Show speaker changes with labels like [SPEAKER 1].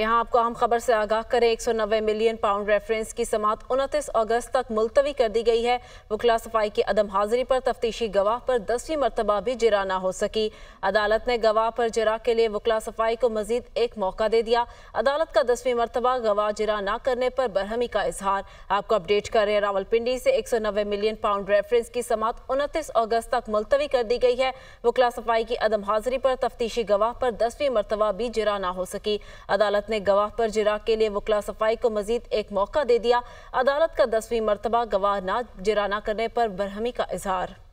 [SPEAKER 1] यहाँ आपको अहम खबर से आगाह करें एक सौ नब्बे मिलियन पाउंड रेफरेंस की समात उनतीस अगस्त तक मुलतवी कर दी गई है वकला सफाई की अदम हाजिरी पर तफ्तीशी गवाह पर दसवीं मरतबा भी जरा ना हो सकी अदालत ने गवाह पर जरा के लिए वकला सफाई को मजीद एक मौका दे दिया अदालत का दसवीं मरतबा गवाह जरा ना करने पर बरहमी का इजहार आपको अपडेट कर रहे हैं रावलपिंडी से एक सौ नब्बे मिलियन पाउंड रेफरेंस की समात उनतीस अगस्त तक मुलतवी कर दी गई है वकला सफाई की अदम हाजिरी पर तफ्तीशी गवाह पर दसवीं मरतबा भी जरा ना हो सकी अदालत ने गवाह पर जिरा के लिए वकला सफाई को मजीद एक मौका दे दिया अदालत का दसवीं मरतबा गवाह ना जिरा ना करने पर बरहमी का इजहार